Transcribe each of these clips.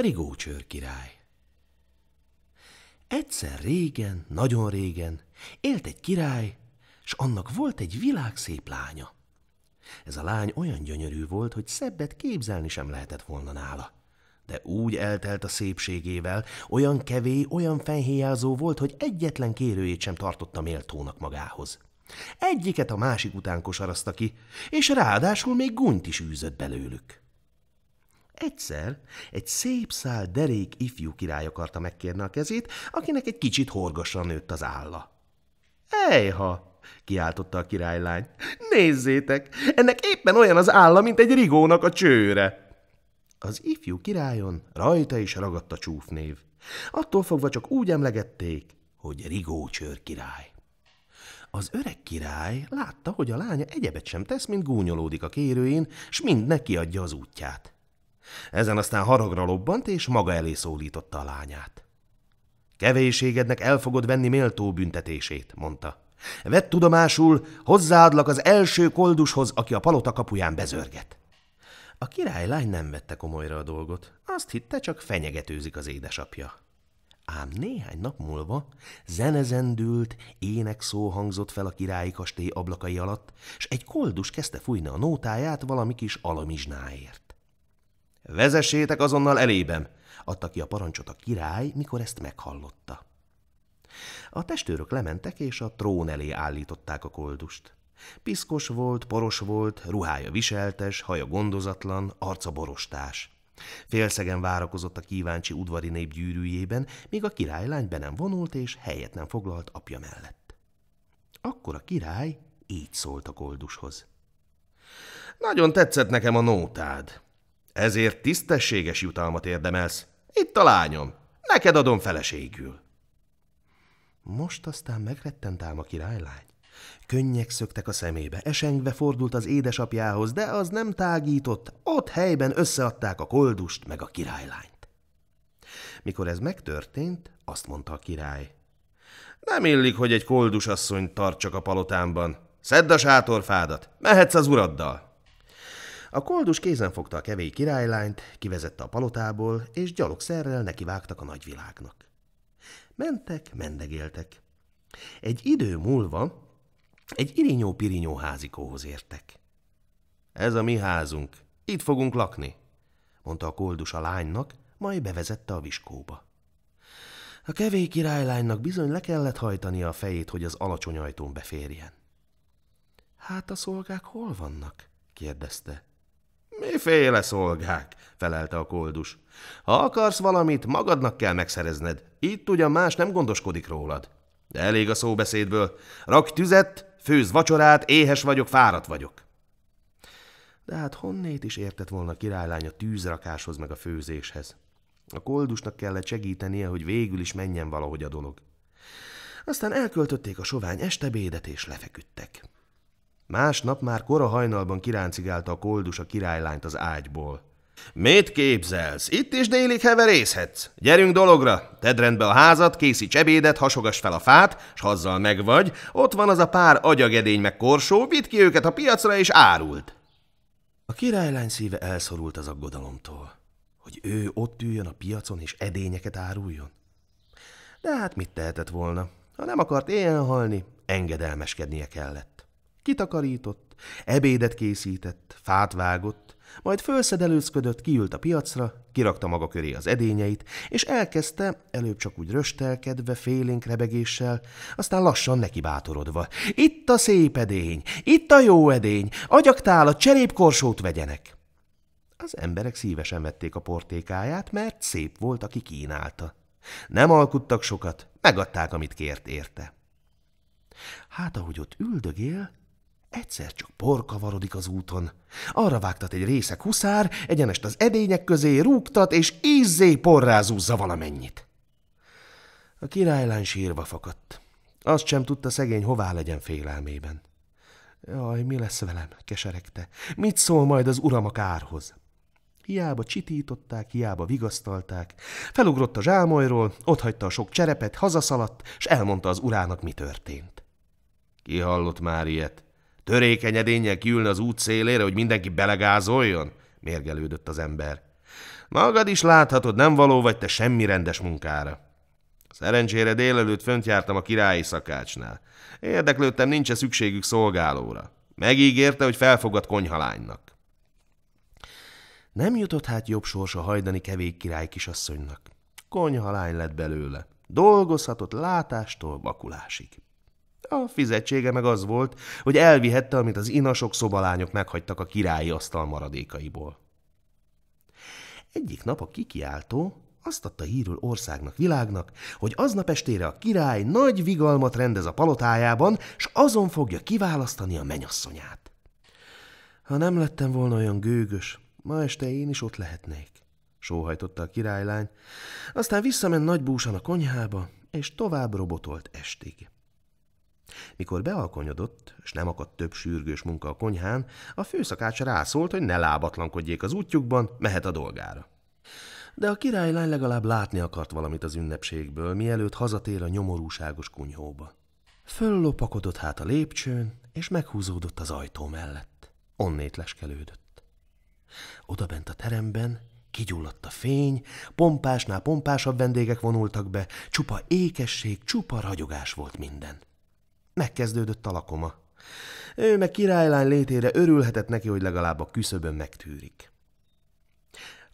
Rigó király. Egyszer régen, nagyon régen élt egy király, s annak volt egy világszép lánya. Ez a lány olyan gyönyörű volt, hogy szebbet képzelni sem lehetett volna nála. De úgy eltelt a szépségével, olyan kevé, olyan fenhéjázó volt, hogy egyetlen kérőjét sem tartotta méltónak magához. Egyiket a másik után kosarazta ki, és ráadásul még gunyt is űzött belőlük. Egyszer egy szép szál derék ifjú király akarta megkérni a kezét, akinek egy kicsit horgosan nőtt az álla. – Ejha! – kiáltotta a királylány. – Nézzétek! Ennek éppen olyan az álla, mint egy rigónak a csőre! Az ifjú királyon rajta is ragadt a csúfnév. Attól fogva csak úgy emlegették, hogy Rigó csőr király. Az öreg király látta, hogy a lánya egyebet sem tesz, mint gúnyolódik a kérőjén, s mind neki adja az útját. Ezen aztán haragra lobbant, és maga elé szólította a lányát. Kevéségednek el fogod venni méltó büntetését, mondta. Vett tudomásul, hozzáadlak az első koldushoz, aki a palota kapuján bezörget. A királylány nem vette komolyra a dolgot, azt hitte, csak fenyegetőzik az édesapja. Ám néhány nap múlva zenezendült, szó hangzott fel a királyi kastély ablakai alatt, és egy koldus kezdte fújni a nótáját valami kis alamizsnáért. Vezessétek azonnal elébem, adta ki a parancsot a király, mikor ezt meghallotta. A testőrök lementek, és a trón elé állították a koldust. Piszkos volt, poros volt, ruhája viseltes, haja gondozatlan, arca borostás. Félszegen várakozott a kíváncsi udvari nép gyűrűjében, míg a királylány be nem vonult, és helyet nem foglalt apja mellett. Akkor a király így szólt a koldushoz. Nagyon tetszett nekem a nótád. Ezért tisztességes jutalmat érdemelsz. Itt a lányom. Neked adom feleségül. Most aztán megrettent ám a királylány. Könnyek szöktek a szemébe, esengve fordult az édesapjához, de az nem tágított, ott helyben összeadták a koldust meg a királylányt. Mikor ez megtörtént, azt mondta a király. Nem illik, hogy egy koldus tartsak tart csak a palotámban. Szedd a sátorfádat, mehetsz az uraddal. A koldus kézen fogta a kevés királylányt, kivezette a palotából, és gyalogszerrel nekivágtak a nagyvilágnak. Mentek, mendegéltek. Egy idő múlva egy irinyó-pirinyó házikóhoz értek. Ez a mi házunk, itt fogunk lakni, mondta a koldus a lánynak, majd bevezette a viskóba. A kevés királylánynak bizony le kellett hajtania a fejét, hogy az alacsony ajtón beférjen. Hát a szolgák hol vannak? kérdezte. Miféle szolgák? felelte a koldus. Ha akarsz valamit, magadnak kell megszerezned. Itt ugyan más nem gondoskodik rólad. De elég a szóbeszédből. Rak tüzet, főz vacsorát, éhes vagyok, fáradt vagyok. De hát honnét is értett volna a királylány a tűzrakáshoz meg a főzéshez. A koldusnak kellett segítenie, hogy végül is menjen valahogy a dolog. Aztán elköltötték a sovány estebédet, és lefeküdtek. Másnap már kora hajnalban kiráncigálta a koldus a királylányt az ágyból. Mit képzelsz? Itt is délig heverészhetsz. Gyerünk dologra, tedd rendbe a házat, készíts ebédet, hasogass fel a fát, s azzal megvagy, ott van az a pár agyagedény meg korsó, vidd ki őket a piacra és árult. A királylány szíve elszorult az aggodalomtól, hogy ő ott üljön a piacon és edényeket áruljon. De hát mit tehetett volna? Ha nem akart éjjel halni, engedelmeskednie kellett. Kitakarított, ebédet készített, fát vágott, majd fölszedelőzködött, kiült a piacra, kirakta maga köré az edényeit, és elkezdte, előbb csak úgy röstelkedve, félénk rebegéssel, aztán lassan neki bátorodva. Itt a szép edény, itt a jó edény, a cserépkorsót vegyenek! Az emberek szívesen vették a portékáját, mert szép volt, aki kínálta. Nem alkuttak sokat, megadták, amit kért érte. Hát, ahogy ott üldögél, Egyszer csak por kavarodik az úton. Arra vágtat egy részek huszár, egyenest az edények közé rúgtat, és ízzé porrázúzza valamennyit. A királylány sírva fakadt. Azt sem tudta szegény, hová legyen félelmében. Jaj, mi lesz velem? keseregte. Mit szól majd az uram a kárhoz? Hiába csitították, hiába vigasztalták. Felugrott a zsámolyról, otthagyta a sok cserepet, hazaszaladt, és elmondta az urának, mi történt. Ki hallott már ilyet? Törékeny edénnyel kiülni az út szélére, hogy mindenki belegázoljon? Mérgelődött az ember. Magad is láthatod, nem való vagy te semmi rendes munkára. Szerencsére délelőtt fönt jártam a királyi szakácsnál. Érdeklődtem, nincs-e szükségük szolgálóra. Megígérte, hogy felfogad konyhalánynak. Nem jutott hát jobb sors a hajdani kevék király kisasszonynak. Konyhalány lett belőle. Dolgozhatott látástól vakulásig. A fizetsége meg az volt, hogy elvihette, amit az inasok szobalányok meghagytak a királyi asztal maradékaiból. Egyik nap a kikiáltó azt adta hírül országnak, világnak, hogy aznap estére a király nagy vigalmat rendez a palotájában, s azon fogja kiválasztani a menyasszonyát. Ha nem lettem volna olyan gőgös, ma este én is ott lehetnék, sóhajtotta a királylány, aztán visszament nagy búsan a konyhába, és tovább robotolt estig. Mikor bealkonyodott, és nem akadt több sürgős munka a konyhán, a főszakács rászólt, hogy ne lábatlankodjék az útjukban, mehet a dolgára. De a királylány legalább látni akart valamit az ünnepségből, mielőtt hazatér a nyomorúságos kunyhóba. Föllopakodott hát a lépcsőn, és meghúzódott az ajtó mellett. Onnét leskelődött. Oda bent a teremben kigyulladt a fény, pompásnál pompásabb vendégek vonultak be, csupa ékesség, csupa ragyogás volt minden. Megkezdődött a lakoma. Ő meg királylány létére örülhetett neki, hogy legalább a küszöbön megtűrik.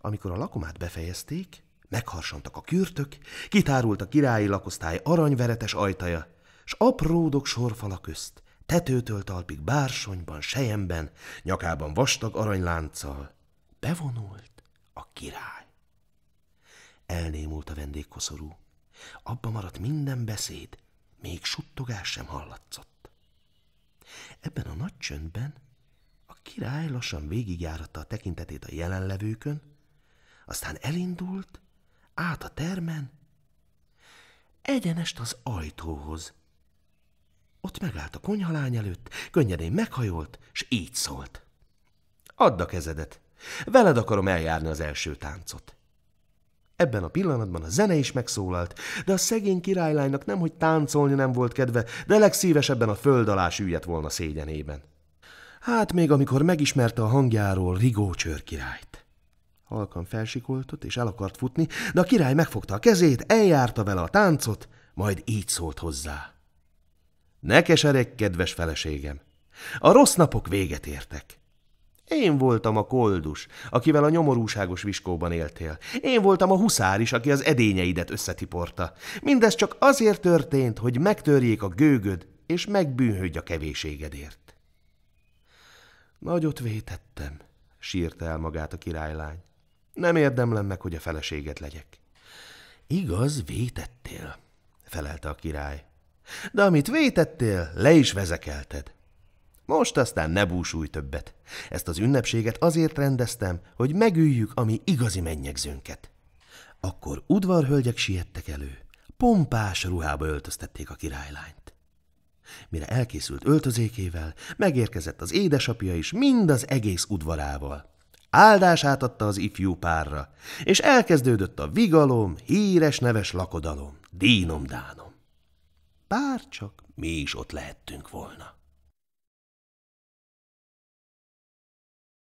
Amikor a lakomát befejezték, megharsantak a kürtök, kitárult a királyi lakosztály aranyveretes ajtaja, s apródok sorfala közt, tetőtől talpig bársonyban, sejemben, nyakában vastag aranylánccal, bevonult a király. Elnémult a vendégkoszorú. Abba maradt minden beszéd, még suttogás sem hallatszott. Ebben a nagy csöndben a király lassan végigjáratta a tekintetét a jelenlevőkön, aztán elindult, át a termen, egyenest az ajtóhoz. Ott megállt a konyhalány előtt, könnyedén meghajolt, s így szólt. Add a kezedet, veled akarom eljárni az első táncot. Ebben a pillanatban a zene is megszólalt, de a szegény királylánynak nem, hogy táncolni nem volt kedve, de legszívesebben a föld alá süllyedt volna szégyenében. Hát még amikor megismerte a hangjáról Rigó királyt, Halkan felsikoltott, és el akart futni, de a király megfogta a kezét, eljárta vele a táncot, majd így szólt hozzá. Ne keseregj, kedves feleségem! A rossz napok véget értek. Én voltam a koldus, akivel a nyomorúságos viskóban éltél. Én voltam a huszár is, aki az edényeidet összetiporta. Mindez csak azért történt, hogy megtörjék a gőgöd, és megbűnhődj a kevéségedért. Nagyot vétettem, sírta el magát a királylány. Nem érdemlem meg, hogy a feleséged legyek. Igaz, vétettél, felelte a király. De amit vétettél, le is vezekelted. Most aztán ne búsulj többet. Ezt az ünnepséget azért rendeztem, hogy megüljük a mi igazi mennyegzőnket. Akkor udvarhölgyek siettek elő. Pompás ruhába öltöztették a királylányt. Mire elkészült öltözékével, megérkezett az édesapja is mind az egész udvarával. Áldását adta az ifjú párra, és elkezdődött a vigalom, híres neves lakodalom, dínomdánom. Bár csak mi is ott lehettünk volna.